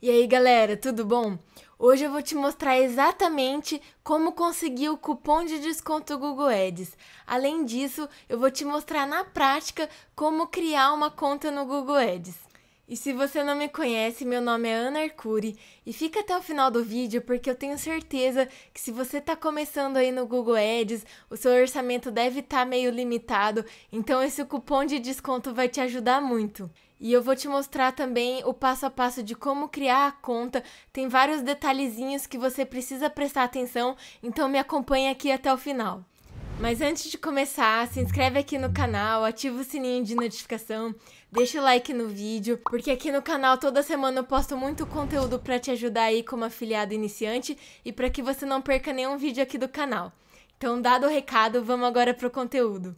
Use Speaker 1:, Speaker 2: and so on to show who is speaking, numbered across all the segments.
Speaker 1: E aí galera, tudo bom? Hoje eu vou te mostrar exatamente como conseguir o cupom de desconto Google Ads. Além disso, eu vou te mostrar na prática como criar uma conta no Google Ads. E se você não me conhece, meu nome é Ana Arcuri e fica até o final do vídeo porque eu tenho certeza que se você está começando aí no Google Ads, o seu orçamento deve estar tá meio limitado, então esse cupom de desconto vai te ajudar muito. E eu vou te mostrar também o passo a passo de como criar a conta. Tem vários detalhezinhos que você precisa prestar atenção, então me acompanha aqui até o final. Mas antes de começar, se inscreve aqui no canal, ativa o sininho de notificação, deixa o like no vídeo, porque aqui no canal toda semana eu posto muito conteúdo para te ajudar aí como afiliado iniciante e para que você não perca nenhum vídeo aqui do canal. Então, dado o recado, vamos agora pro conteúdo.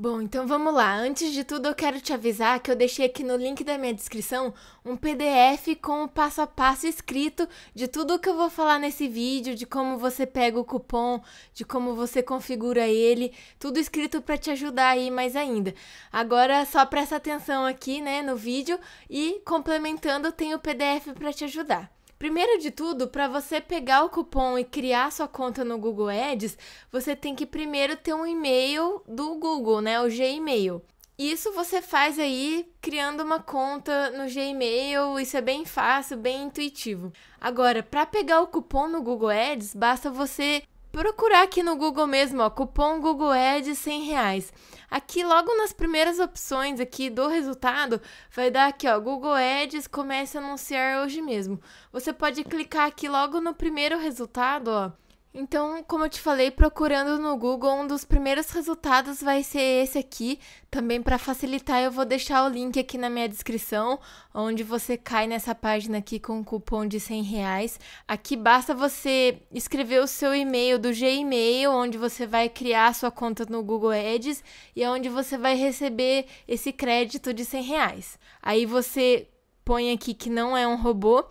Speaker 1: Bom, então vamos lá. Antes de tudo, eu quero te avisar que eu deixei aqui no link da minha descrição um PDF com o passo a passo escrito de tudo o que eu vou falar nesse vídeo, de como você pega o cupom, de como você configura ele, tudo escrito para te ajudar aí mais ainda. Agora só presta atenção aqui, né, no vídeo e complementando tem o PDF para te ajudar. Primeiro de tudo, para você pegar o cupom e criar sua conta no Google Ads, você tem que primeiro ter um e-mail do Google, né? O Gmail. Isso você faz aí criando uma conta no Gmail, isso é bem fácil, bem intuitivo. Agora, para pegar o cupom no Google Ads, basta você procurar aqui no Google mesmo, ó, cupom Google Ads 100 reais. Aqui logo nas primeiras opções aqui do resultado, vai dar aqui, ó, Google Ads começa a anunciar hoje mesmo. Você pode clicar aqui logo no primeiro resultado, ó, então, como eu te falei, procurando no Google, um dos primeiros resultados vai ser esse aqui. Também para facilitar, eu vou deixar o link aqui na minha descrição, onde você cai nessa página aqui com um cupom de 100 reais. Aqui basta você escrever o seu e-mail do Gmail, onde você vai criar sua conta no Google Ads e é onde você vai receber esse crédito de 100 reais. Aí você põe aqui que não é um robô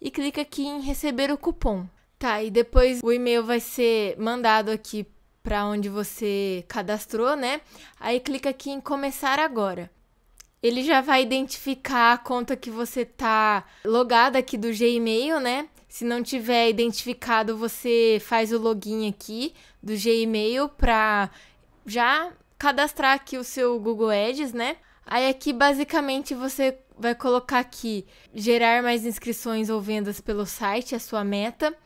Speaker 1: e clica aqui em receber o cupom. Tá, e depois o e-mail vai ser mandado aqui para onde você cadastrou, né? Aí clica aqui em começar agora. Ele já vai identificar a conta que você tá logada aqui do Gmail, né? Se não tiver identificado, você faz o login aqui do Gmail para já cadastrar aqui o seu Google Ads, né? Aí aqui basicamente você vai colocar aqui gerar mais inscrições ou vendas pelo site, a sua meta.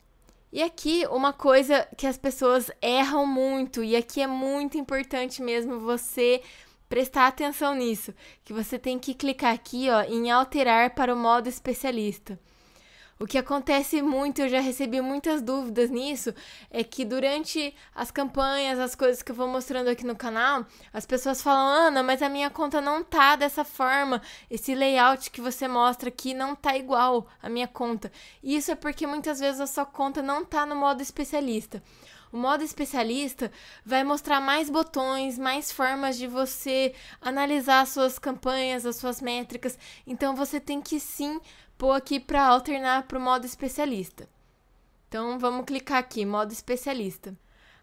Speaker 1: E aqui uma coisa que as pessoas erram muito, e aqui é muito importante mesmo você prestar atenção nisso, que você tem que clicar aqui ó, em alterar para o modo especialista. O que acontece muito, eu já recebi muitas dúvidas nisso, é que durante as campanhas, as coisas que eu vou mostrando aqui no canal, as pessoas falam: "Ana, mas a minha conta não tá dessa forma. Esse layout que você mostra aqui não tá igual à minha conta". isso é porque muitas vezes a sua conta não tá no modo especialista. O modo especialista vai mostrar mais botões, mais formas de você analisar suas campanhas, as suas métricas. Então você tem que sim pôr aqui para alternar para o modo especialista. Então vamos clicar aqui, modo especialista.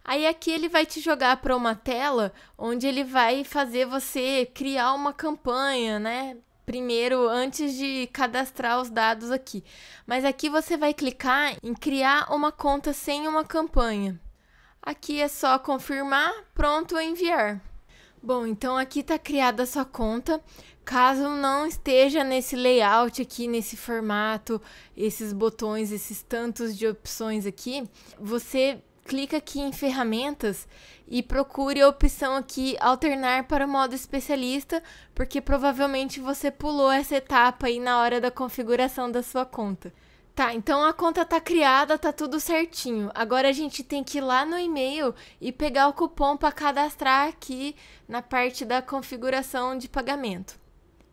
Speaker 1: Aí aqui ele vai te jogar para uma tela onde ele vai fazer você criar uma campanha, né? Primeiro, antes de cadastrar os dados aqui. Mas aqui você vai clicar em criar uma conta sem uma campanha. Aqui é só confirmar, pronto, enviar. Bom, então aqui está criada a sua conta. Caso não esteja nesse layout aqui, nesse formato, esses botões, esses tantos de opções aqui, você clica aqui em ferramentas e procure a opção aqui alternar para o modo especialista, porque provavelmente você pulou essa etapa aí na hora da configuração da sua conta. Tá, então a conta tá criada, tá tudo certinho. Agora a gente tem que ir lá no e-mail e pegar o cupom para cadastrar aqui na parte da configuração de pagamento.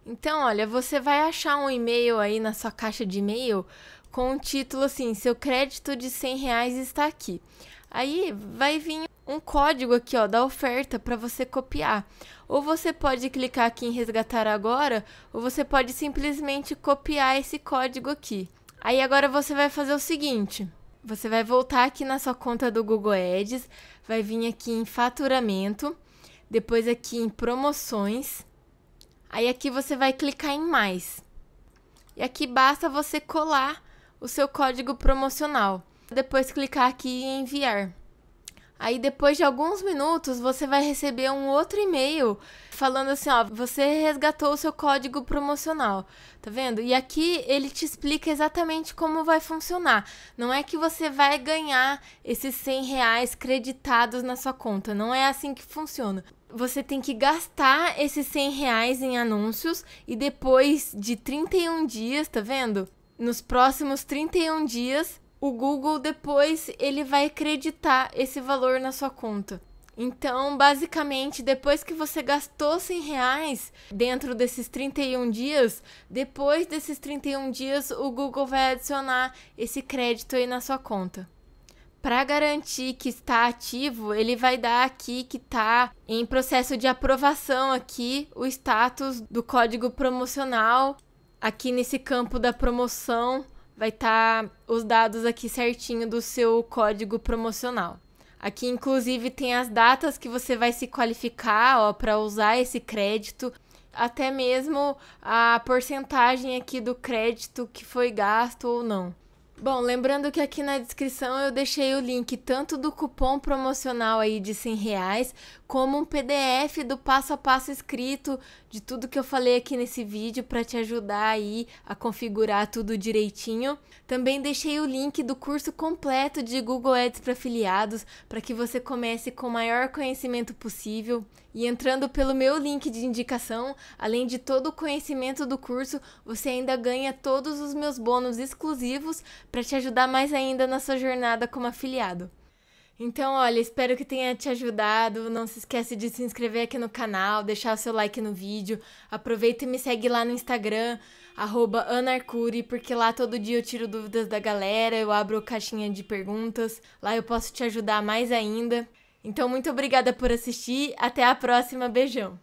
Speaker 1: Então, olha, você vai achar um e-mail aí na sua caixa de e-mail com o um título assim: seu crédito de 100 reais está aqui. Aí vai vir um código aqui ó, da oferta para você copiar. Ou você pode clicar aqui em resgatar agora, ou você pode simplesmente copiar esse código aqui. Aí agora você vai fazer o seguinte: você vai voltar aqui na sua conta do Google Ads, vai vir aqui em faturamento, depois aqui em promoções. Aí aqui você vai clicar em mais. E aqui basta você colar o seu código promocional. Depois clicar aqui em enviar. Aí depois de alguns minutos você vai receber um outro e-mail falando assim, ó, você resgatou o seu código promocional, tá vendo? E aqui ele te explica exatamente como vai funcionar. Não é que você vai ganhar esses 100 reais creditados na sua conta, não é assim que funciona você tem que gastar esses 100 reais em anúncios e depois de 31 dias, tá vendo? Nos próximos 31 dias, o Google depois ele vai acreditar esse valor na sua conta. Então, basicamente, depois que você gastou 100 reais dentro desses 31 dias, depois desses 31 dias, o Google vai adicionar esse crédito aí na sua conta. Para garantir que está ativo, ele vai dar aqui que está em processo de aprovação aqui o status do código promocional aqui nesse campo da promoção vai estar tá os dados aqui certinho do seu código promocional. Aqui, inclusive, tem as datas que você vai se qualificar para usar esse crédito, até mesmo a porcentagem aqui do crédito que foi gasto ou não. Bom, lembrando que aqui na descrição eu deixei o link tanto do cupom promocional aí de 100 reais, como um PDF do passo a passo escrito de tudo que eu falei aqui nesse vídeo para te ajudar aí a configurar tudo direitinho. Também deixei o link do curso completo de Google Ads para afiliados para que você comece com o maior conhecimento possível. E entrando pelo meu link de indicação, além de todo o conhecimento do curso, você ainda ganha todos os meus bônus exclusivos para te ajudar mais ainda na sua jornada como afiliado. Então, olha, espero que tenha te ajudado. Não se esquece de se inscrever aqui no canal, deixar o seu like no vídeo. Aproveita e me segue lá no Instagram, anarcuri, porque lá todo dia eu tiro dúvidas da galera, eu abro caixinha de perguntas. Lá eu posso te ajudar mais ainda. Então, muito obrigada por assistir. Até a próxima. Beijão.